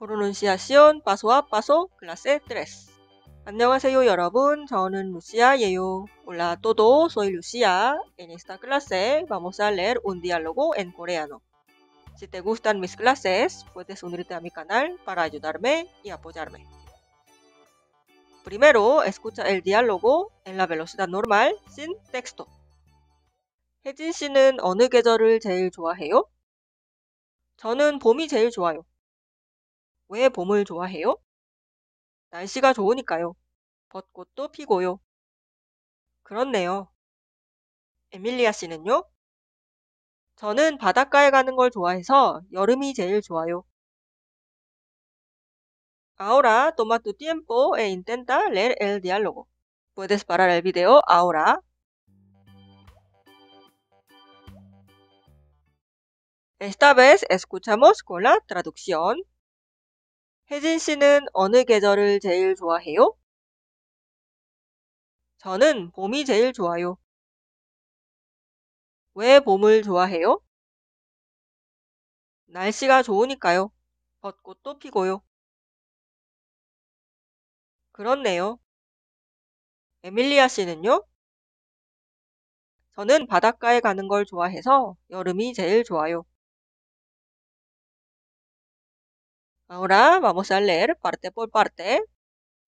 프로눈시아시온 빠소아 빠소 글라세 드레스 안녕하세요 여러분 저는 루시아예요 올라 또도 소이 루시아 en esta clase vamos a leer un diálogo en coreano si te gustan mis clases puedes unirte a mi canal para ayudarme y apoyarme Primero, escucha el diálogo en la velocidad normal sin texto. 혜진 씨는 어느 계절을 제일 좋아해요? 저는 봄이 제일 좋아요. 왜 봄을 좋아해요? 날씨가 좋으니까요. 벚꽃도 피고요. 그렇네요. 에밀리아 씨는요? 저는 바닷가에 가는 걸 좋아해서 여름이 제일 좋아요. Ahora toma tu tiempo e intenta leer el diálogo. Puedes parar el video ahora. Esta vez escuchamos con la traducción. 혜진 씨는 어느 계절을 제일 좋아해요? 저는 봄이 제일 좋아요. 왜 봄을 좋아해요? 날씨가 좋으니까요. 벚꽃도 피고요. 그렇네요. 에밀리아 씨는요? 저는 바닷가에 가는 걸 좋아해서 여름이 제일 좋아요. Ahora vamos a leer parte por parte.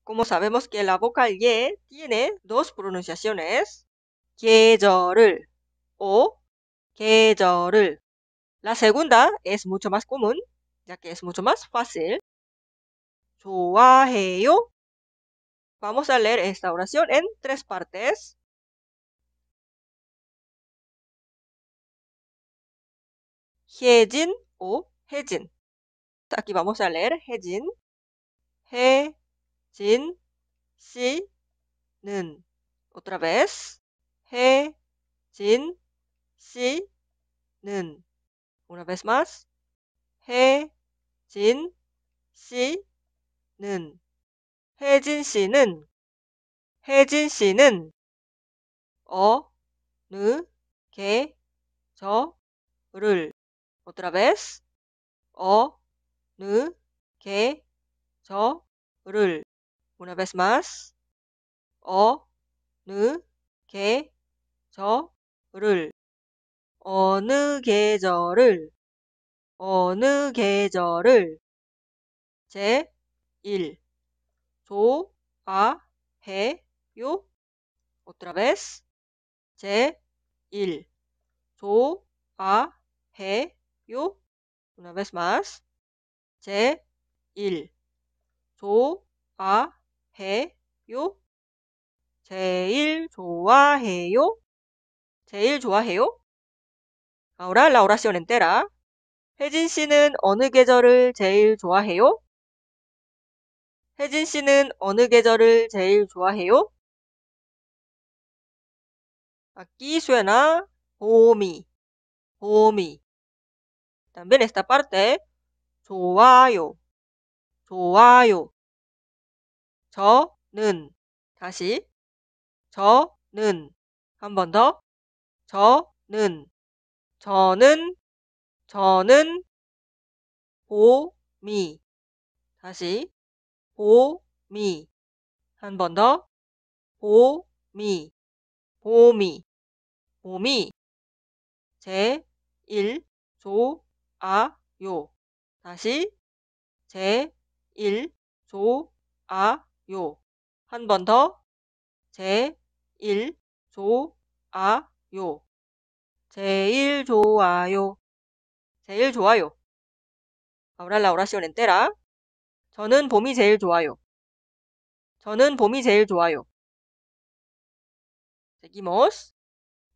Como sabemos que la vocal ye tiene dos pronunciaciones, 계절을 o 계절을. La segunda es mucho más común, ya que es mucho más fácil. Vamos a leer esta oración en tres partes. 혜진 o 혜진 aquí vamos a leer 혜진. 혜진 씨는 otra vez. 혜진 씨는 una vez más. 혜진 씨는 혜진 씨는 혜진 씨는 어느 계절을 otra vez. 어 느, 게, 저, 를. Una vez más. 어, 느, 게, 저, 를. 어느 계절을, 어느 계절을. 제, 일. 조, 아, 해, 요. Otra vez. 제, 일. 조, 아, 해, 요. Una vez más. 제1 좋아해요. 제일 좋아해요. 제일 좋아해요. a 우 o 라우라 시오렌 a 라 혜진 씨는 어느 계절을 제일 좋아해요? 혜진 씨는 어느 계절을 제일 좋아해요? Aquí suena 봄이, 봄이. También e 좋아요, 좋아요. 저는 다시 저는 한 번더 저는 저는 저는 봄이 다시 봄이 한번더 봄이 봄이 봄이 제일 좋아요 다시 제 일, 조아요한 번 더. 제 일, 조아요 제일 좋아요. 제일 좋아요. 아우랄라 a 라시 o r a 라 저는 봄이 제일 좋아요. 저는 봄이 제일 좋아요. Seguimos.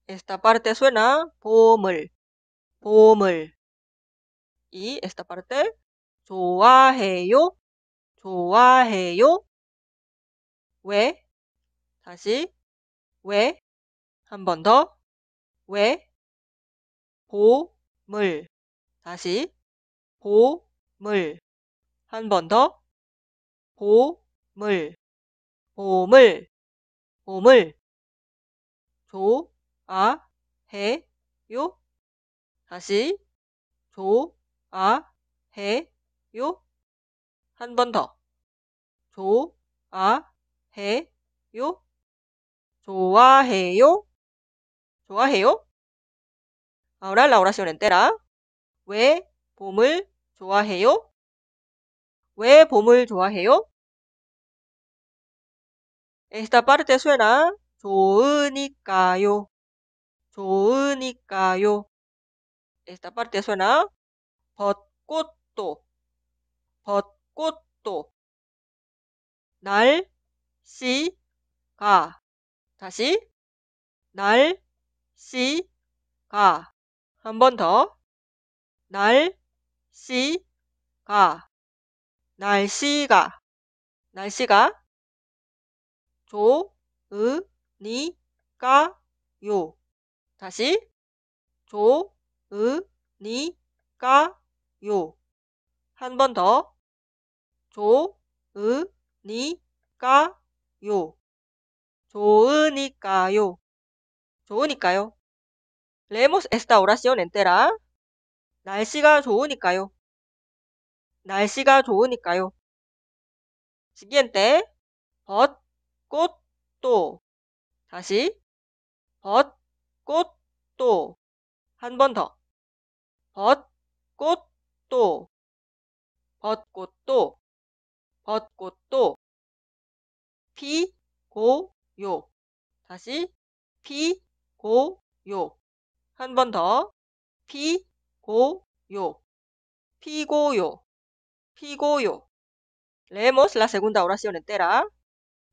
Esta parte suena 봄을, 봄을, 이 esta parte 좋아해요. 좋아해요. 왜? 다시 왜? 한 번 더. 왜? 보물. 다시 보물. 한 번 더. 보물. 보물. 보물. 좋아해요. 다시 좋아 아, 해, 요. 한 번 더. 조, 아, 해, 요. 좋아해요. 좋아해요. Ahora la oración entera. 왜 봄을 좋아해요? 왜 봄을 좋아해요? Esta parte suena 좋으니까요. 좋으니까요. Esta parte suena 벚꽃도 벚꽃도 날씨가 다시 날씨가 한 번 더 날씨가 날씨가 날씨가 좋으니까요 다시 좋으니까요 요. 한 번 더. 조, 으, 니, 까, 요. 좋으니까요. 좋으니까요. 레모스 에스타 오라시온 엔테라. 날씨가 좋으니까요. 날씨가 좋으니까요. 시기엔테 벗, 꽃, 또. 다시. 벗, 꽃, 또. 한 번 더. 벗, 꽃, 또 벗고 또 벗고 또 피고요 다시 피고요 한 번 더 피고요 피고요 피고요 Leemos la segunda oración entera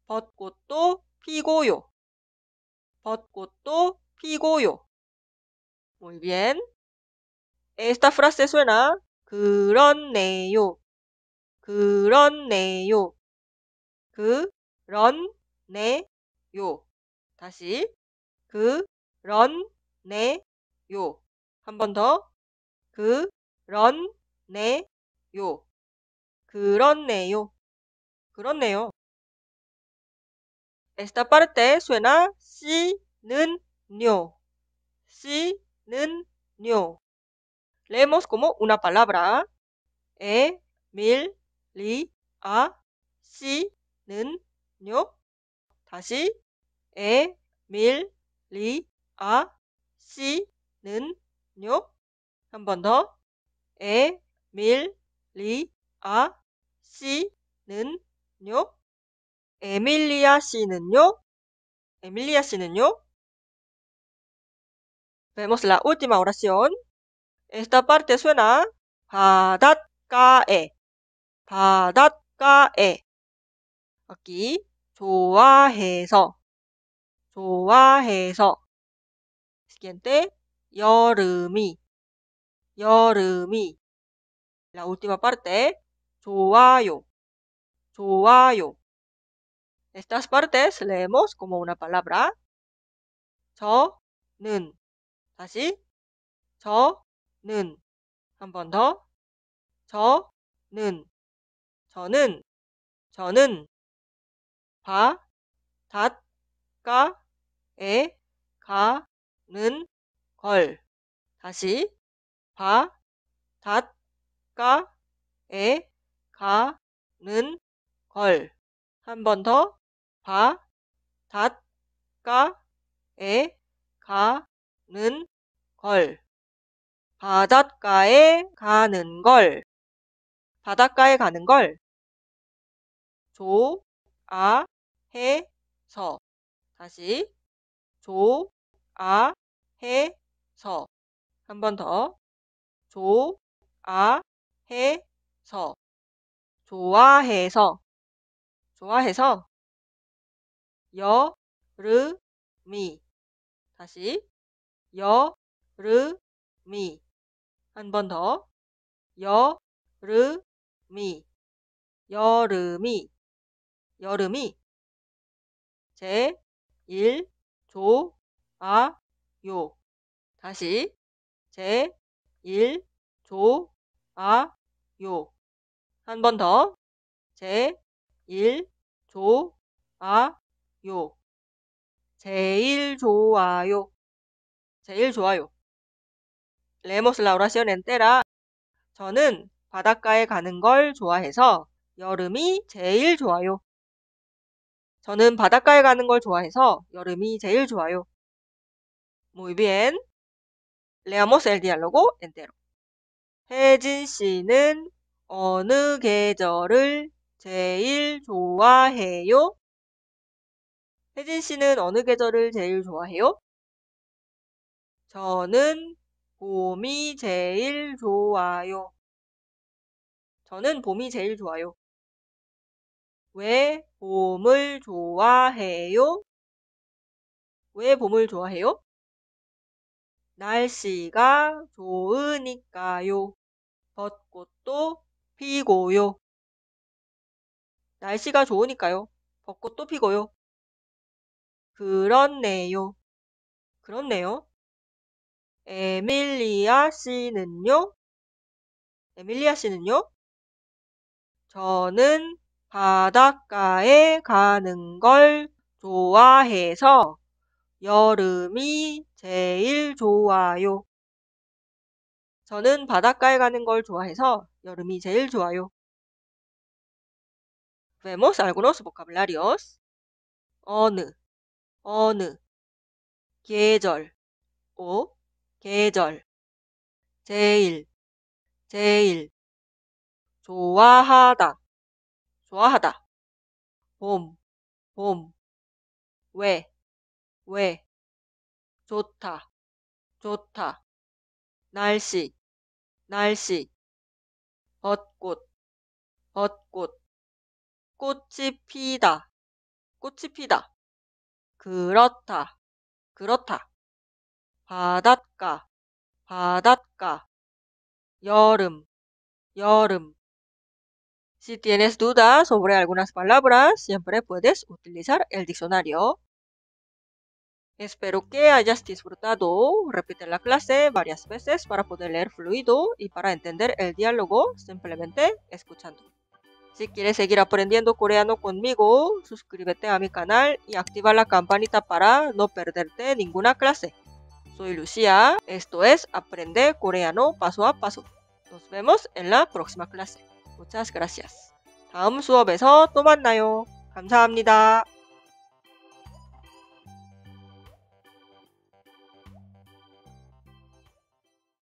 벗고 또 피고요 벗고 또 피고요 Muy bien. Esta frase suena 그렇네요. 그렇네요. 그런네요. 다시 그런네요. 한 번 더. 그런네요. 그렇네요. 그렇네요. Está parte suena 씨는요. 씨는요. leemos como una palabra. ¿ah? E, mil, li, a, si, n yo 다시. E, mil, li, a, si, yo En 번 더. E, mil, li, a, si, Emilia yo Emilia emilia 에밀리아 씨는요? Vemos la última oración. Esta parte suena 바닷가에 바닷가에 여기 좋아해서 좋아해서 siguiente 여름이 여름이 la última parte 좋아요 좋아요 estas partes leemos como una palabra 저는 다시 저 는한번 더. 저는 저는 저는 바 닷가에 가는 걸 다시 바 닷가에 가는 걸 한 번 더바 닷가에 가는 걸 바닷가에 가는 걸 바닷가에 가는 걸 좋아해서 다시 좋아해서 한 번더 좋아해서 좋아해서 좋아해서 여름이 다시 여름이 한번 더. 여름이 여름이 여름이 제일 좋아요 다시 제일 좋아요 한 번 더 제일 좋아요 제일 좋아요 제일 좋아요 레모스 라우라시오렌 때라. 저는 바닷가에 가는 걸 좋아해서 여름이 제일 좋아요. 저는 바닷가에 가는 걸 좋아해서 여름이 제일 좋아요. Muy bien. Leamos el diálogo entero. 혜진 씨는 어느 계절을 제일 좋아해요? 혜진 씨는 어느 계절을 제일 좋아해요? 저는 봄이 제일 좋아요. 저는 봄이 제일 좋아요. 왜 봄을 좋아해요? 왜 봄을 좋아해요? 날씨가 좋으니까요. 벚꽃도 피고요. 날씨가 좋으니까요. 벚꽃도 피고요. 그렇네요. 그렇네요. 에밀리아 씨는요? 에밀리아 씨는요? 저는 바닷가에 가는 걸 좋아해서 여름이 제일 좋아요. 저는 바닷가에 가는 걸 좋아해서 여름이 제일 좋아요. Vemos algunos vocabularios. 어느, 어느, 계절, o 어? 계절 제일 제일 좋아하다 좋아하다 봄 봄 왜 왜 좋다 좋다 날씨 날씨 벚꽃 벚꽃 꽃이 피다 꽃이 피다 그렇다 그렇다 바닷가, 바닷가. 여름, 여름. Si tienes dudas sobre algunas palabras, siempre puedes utilizar el diccionario. Espero que hayas disfrutado. Repite la clase varias veces para poder leer fluido y para entender el diálogo simplemente escuchando. Si quieres seguir aprendiendo coreano conmigo, suscríbete a mi canal y activa la campanita para no perderte ninguna clase. Soy Lucía, esto es aprender Coreano Paso a Paso. Nos vemos en la próxima clase. Muchas gracias. 다음 수업에서 또 만나요. 감사합니다.